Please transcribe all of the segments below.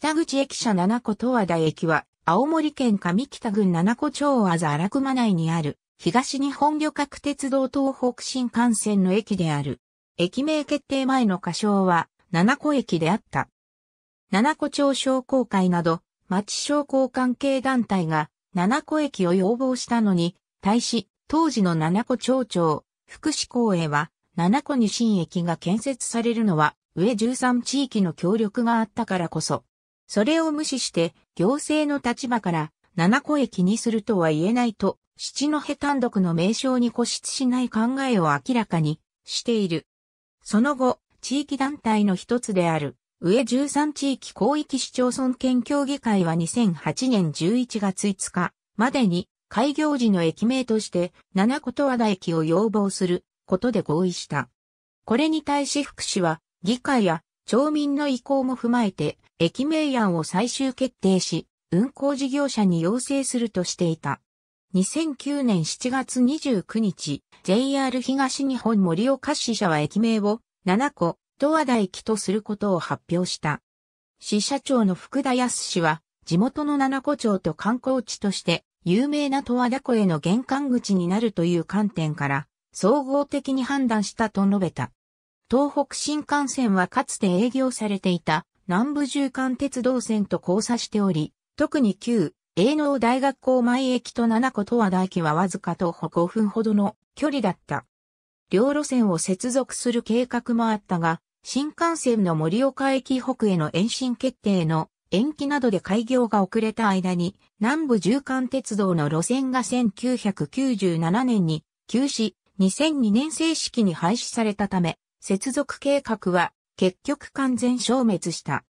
北口駅舎七子十和田駅は、青森県上北郡七子町あざ荒熊内にある、東日本旅客鉄道東北新幹線の駅である。駅名決定前の仮称は、七子駅であった。七子町商工会など、町商工関係団体が、七子駅を要望したのに、対し、当時の七子町長、福祉公営は、七子に新駅が建設されるのは、上13地域の協力があったからこそ、それを無視して行政の立場から七個駅にするとは言えないと、七戸単独の名称に固執しない考えを明らかにしている。その後、地域団体の一つである、上13地域広域市町村県協議会は2008年11月5日までに開業時の駅名として七子と和田駅を要望することで合意した。これに対し福祉は議会や町民の意向も踏まえて駅名案を最終決定し、運行事業者に要請するとしていた。2009年7月29日、JR 東日本森岡支社は駅名を7個、十和田駅とすることを発表した。支社長の福田康氏は、地元の七個町と観光地として有名な十和田湖への玄関口になるという観点から、総合的に判断したと述べた。東北新幹線はかつて営業されていた南部縦貫鉄道線と交差しており、特に旧、営農大学校前駅と七子とは大駅はわずか徒歩5分ほどの距離だった。両路線を接続する計画もあったが、新幹線の盛岡駅北への延伸決定の延期などで開業が遅れた間に、南部縦貫鉄道の路線が1997年に休止、2002年正式に廃止されたため、接続計画は結局完全消滅した。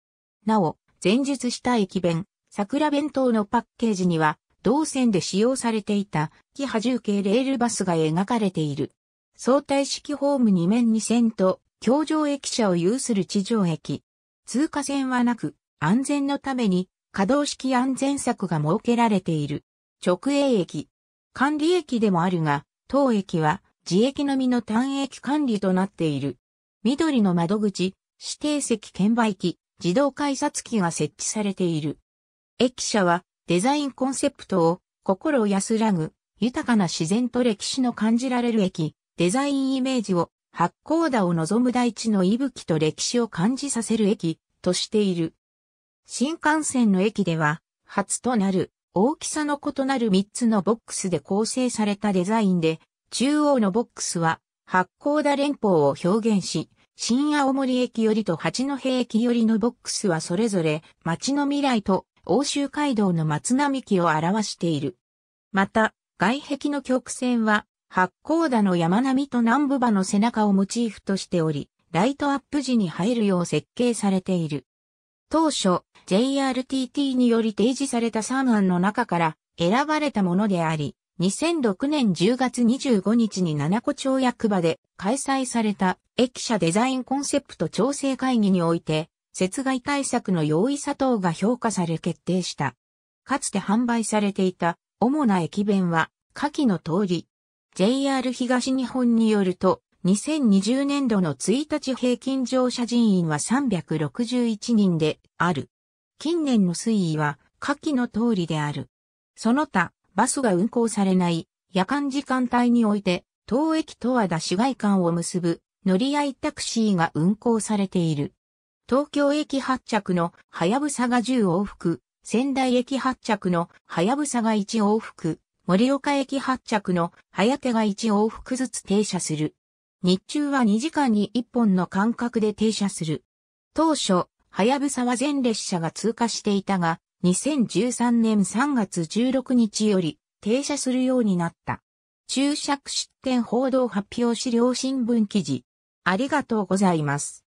なお、前述した駅弁、桜弁当のパッケージには、同線で使用されていた、キハ重慶レールバスが描かれている。相対式ホーム2面2線と、橋上駅舎を有する地上駅。通過線はなく、安全のために、可動式安全策が設けられている。直営駅。管理駅でもあるが、当駅は、自駅のみの単駅管理となっている。緑の窓口、指定席券売機、自動改札機が設置されている。駅舎はデザインコンセプトを心安らぐ豊かな自然と歴史の感じられる駅、デザインイメージを八甲田を望む大地の息吹と歴史を感じさせる駅としている。新幹線の駅では初となる大きさの異なる3つのボックスで構成されたデザインで中央のボックスは八甲田連邦を表現し新青森駅よりと八戸駅よりのボックスはそれぞれ町の未来と欧州街道の松並木を表している。また、外壁の曲線は八甲田の山並みと南部場の背中をモチーフとしており、ライトアップ時に入るよう設計されている。当初、JRTT により提示された3案の中から選ばれたものであり、2006年10月25日に七子町役場で開催された駅舎デザインコンセプト調整会議において、雪害対策の容易さ等が評価され決定した。かつて販売されていた主な駅弁は、下記の通り。JR 東日本によると、2020年度の1日平均乗車人員は361人である。近年の推移は下記の通りである。その他、バスが運行されない夜間時間帯において、当駅と和田市外間を結ぶ乗り合いタクシーが運行されている。東京駅発着のはやぶさが10往復、仙台駅発着のはやぶさが1往復、盛岡駅発着のはやてが1往復ずつ停車する。日中は2時間に1本の間隔で停車する。当初、はやぶさは全列車が通過していたが、2013年3月16日より停車するようになった。注釈出典報道発表資料新聞記事。ありがとうございます。